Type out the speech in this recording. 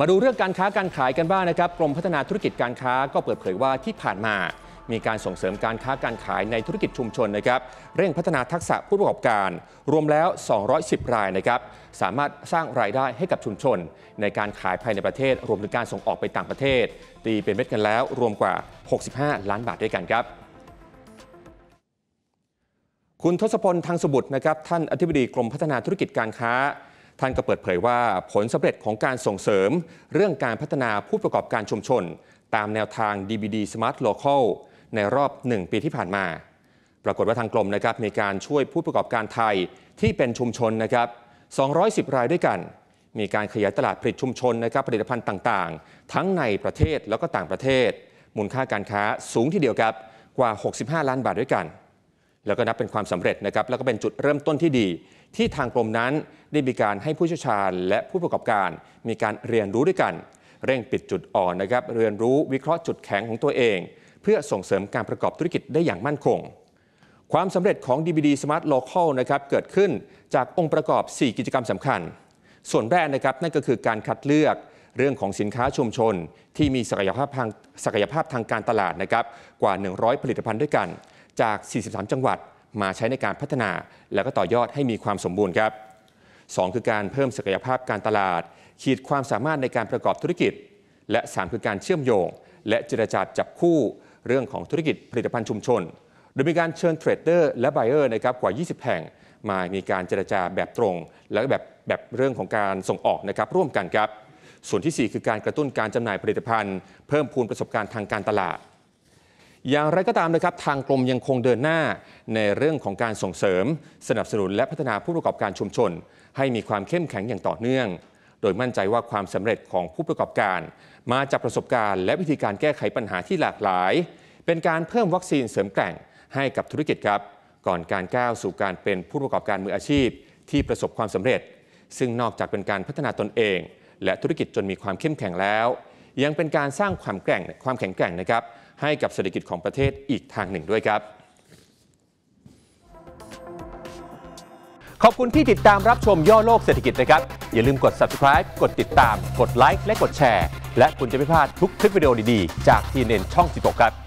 มาดูเรื่องการค้าการขายกันบ้างนะครับกรมพัฒนาธุรกิจการค้าก็เปิดเผยว่าที่ผ่านมา มีการส่งเสริมการค้าการขายในธุรกิจชุมชนนะครับเร่งพัฒนาทักษะผู้ประกอบการ รวมแล้ว 210 รายนะครับสามารถสร้างรายได้ให้กับชุมชน ในการขายภายในประเทศรวมถึงการส่งออกไปต่างประเทศ ตีเป็นเม็ดกันแล้ว รวมกว่า 65 ล้านบาทด้วยกันครับ คุณทศพลทางสบุตรนะครับ ท่านอธิบดีกรมพัฒนาธุรกิจการค้าท่านก็เปิดเผยว่าผลสำเร็จของการส่งเสริม เรื่องการพัฒนาผู้ประกอบการชุมชน ตามแนวทาง DBD Smart Local ในรอบ 1 ปีที่ผ่านมา ปรากฏว่าทางกรมนะครับมีการช่วยผู้ประกอบการไทยที่เป็นชุมชนนะครับ210 รายด้วยกัน มีการขยายตลาดผลิตชุมชนนะครับผลิตภัณฑ์ต่างๆ ทั้งในประเทศแล้วก็ต่างประเทศ มูลค่าการค้าสูงที่เดียวกับกว่า 65 ล้านบาทด้วยกันแล้วก็นับเป็นความสำเร็จนะครับแล้วก็เป็นจุดเริ่มต้นที่ดี ที่ทางกรมนั้นได้มีการให้ผู้เชี่ยวชาญและผู้ประกอบการมีการเรียนรู้ด้วยกัน เร่งปิดจุดอ่อนนะครับเรียนรู้วิเคราะห์จุดแข็งของตัวเอง เพื่อส่งเสริมการประกอบธุรกิจได้อย่างมั่นคง ความสำเร็จของ DBD Smart Local นะครับเกิดขึ้นจากองค์ประกอบ 4 กิจกรรมสำคัญ ส่วนแรกนะครับนั่นก็คือการคัดเลือกเรื่องของสินค้าชุมชน ที่มีศักยภาพทางศักยภาพทางการตลาดนะครับกว่า 100 ผลิตภัณฑ์ด้วยกันจาก 43 จังหวัดมาใช้ในการพัฒนา แล้วก็ต่อยอดให้มีความสมบูรณ์ครับ 2 คือการเพิ่มศักยภาพการตลาด ขีดความสามารถในการประกอบธุรกิจ และ3คือการเชื่อมโยง และเจรจาจับคู่เรื่องของธุรกิจผลิตภัณฑ์ชุมชน โดยมีการเชิญเทรดเดอร์และไบเออร์นะครับกว่า 20 แห่ง มามีการเจรจาแบบตรง และแบบแบบเรื่องของการส่งออกนะครับร่วมกันครับ ส่วนที่4คือการกระตุ้นการจำหน่ายผลิตภัณฑ์ เพิ่มพูนประสบการณ์ทางการตลาดอย่างไรก็ตามนะครับ ทางกรมยังคงเดินหน้าในเรื่องของการส่งเสริม สนับสนุนและพัฒนาผู้ประกอบการชุมชน ให้มีความเข้มแข็งอย่างต่อเนื่อง โดยมั่นใจว่าความสำเร็จของผู้ประกอบการ มาจากประสบการณ์และวิธีการแก้ไขปัญหาที่หลากหลาย เป็นการเพิ่มวัคซีนเสริมแกร่งให้กับธุรกิจครับ ก่อนการก้าวสู่การเป็นผู้ประกอบการมืออาชีพที่ประสบความสำเร็จ ซึ่งนอกจากเป็นการพัฒนาตนเอง และธุรกิจจนมีความเข้มแข็งแล้ว ยังเป็นการสร้างความแกร่งความแข็งแกร่งนะครับให้กับเศรษฐกิจของประเทศอีกทางหนึ่งด้วยครับ ขอบคุณที่ติดตามรับชมย่อโลกเศรษฐกิจนะครับ อย่าลืมกด subscribe กดติดตาม กดไลค์และกดแชร์ และคุณจะไม่พลาดทุกคลิปวิดีโอดีๆ จากทีเน็นช่อง1กครับ